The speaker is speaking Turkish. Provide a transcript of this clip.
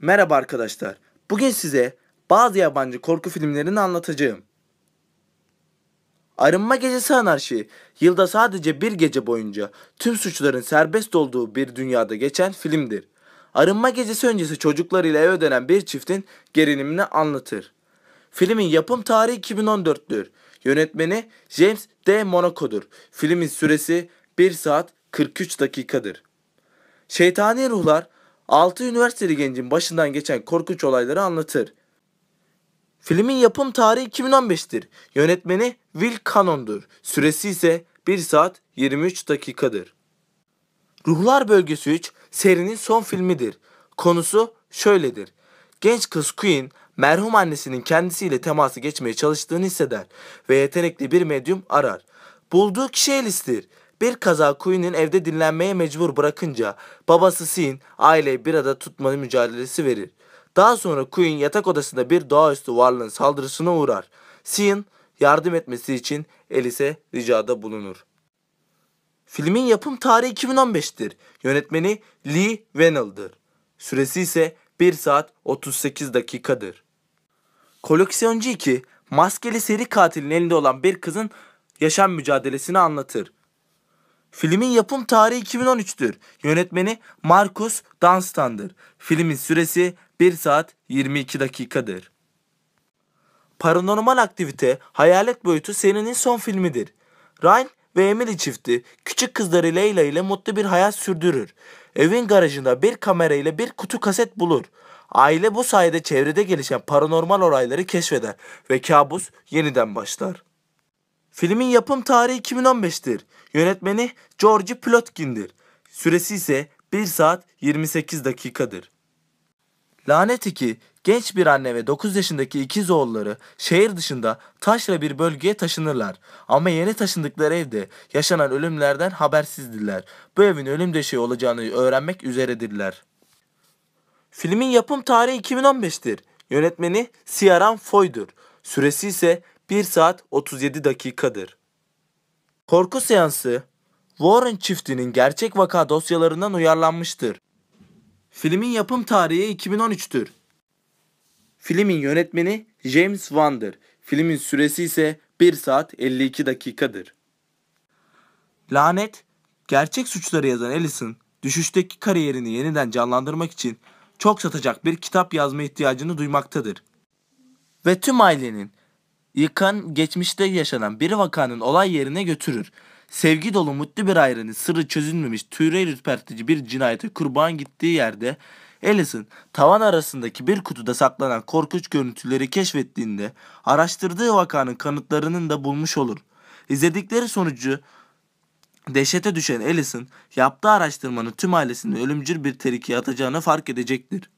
Merhaba arkadaşlar. Bugün size bazı yabancı korku filmlerini anlatacağım. Arınma Gecesi Anarşi, yılda sadece bir gece boyunca tüm suçların serbest olduğu bir dünyada geçen filmdir. Arınma Gecesi öncesi çocuklarıyla eve dönen bir çiftin gerilimini anlatır. Filmin yapım tarihi 2014'tür. Yönetmeni James D. Monaco'dur. Filmin süresi 1 saat 43 dakikadır. Şeytani ruhlar 6 üniversiteli gencin başından geçen korkunç olayları anlatır. Filmin yapım tarihi 2015'tir. Yönetmeni Will Cannon'dur. Süresi ise 1 saat 23 dakikadır. Ruhlar Bölgesi 3 serinin son filmidir. Konusu şöyledir. Genç kız Queen merhum annesinin kendisiyle teması geçmeye çalıştığını hisseder ve yetenekli bir medyum arar. Bulduğu kişi Alice'tir bir kaza Queen'in evde dinlenmeye mecbur bırakınca babası Sin aileyi bir arada tutma mücadelesi verir. Daha sonra Queen yatak odasında bir doğaüstü varlığın saldırısına uğrar. Sin yardım etmesi için Elise ricada bulunur. Filmin yapım tarihi 2015'tir. Yönetmeni Lee Whannell'dır. Süresi ise 1 saat 38 dakikadır. Koleksiyoncu 2, maskeli seri katilin elinde olan bir kızın yaşam mücadelesini anlatır. Filmin yapım tarihi 2013'tür. Yönetmeni Markus Dunstan'dır. Filmin süresi 1 saat 22 dakikadır. Paranormal aktivite Hayalet Boyutu serinin son filmidir. Ryan ve Emily çifti küçük kızları Leyla ile mutlu bir hayat sürdürür. Evin garajında bir kamera ile bir kutu kaset bulur. Aile bu sayede çevrede gelişen paranormal olayları keşfeder ve kabus yeniden başlar. Filmin yapım tarihi 2015'tir. Yönetmeni George Plotkin'dir. Süresi ise 1 saat 28 dakikadır. Lanet 2 genç bir anne ve 9 yaşındaki ikiz oğulları şehir dışında taşra bir bölgeye taşınırlar. Ama yeni taşındıkları evde yaşanan ölümlerden habersizdirler. Bu evin ölüm döşeği olacağını öğrenmek üzeredirler. Filmin yapım tarihi 2015'tir. Yönetmeni Ciaran Foy'dur. Süresi ise 1 saat 37 dakikadır. Korku seansı Warren çiftinin gerçek vaka dosyalarından uyarlanmıştır. Filmin yapım tarihi 2013'tür. Filmin yönetmeni James Wan'dır. Filmin süresi ise 1 saat 52 dakikadır. Lanet, gerçek suçları yazan Ellison düşüşteki kariyerini yeniden canlandırmak için çok satacak bir kitap yazma ihtiyacını duymaktadır. Ve tüm ailenin Yıkan geçmişte yaşanan bir vakanın olay yerine götürür. Sevgi dolu mutlu bir ailenin sırrı çözülmemiş tüyre ürpertici bir cinayete kurban gittiği yerde Ellison tavan arasındaki bir kutuda saklanan korkunç görüntüleri keşfettiğinde araştırdığı vakanın kanıtlarının da bulmuş olur. İzledikleri sonucu dehşete düşen Ellison yaptığı araştırmanın tüm ailesini ölümcül bir tehlikeye atacağını fark edecektir.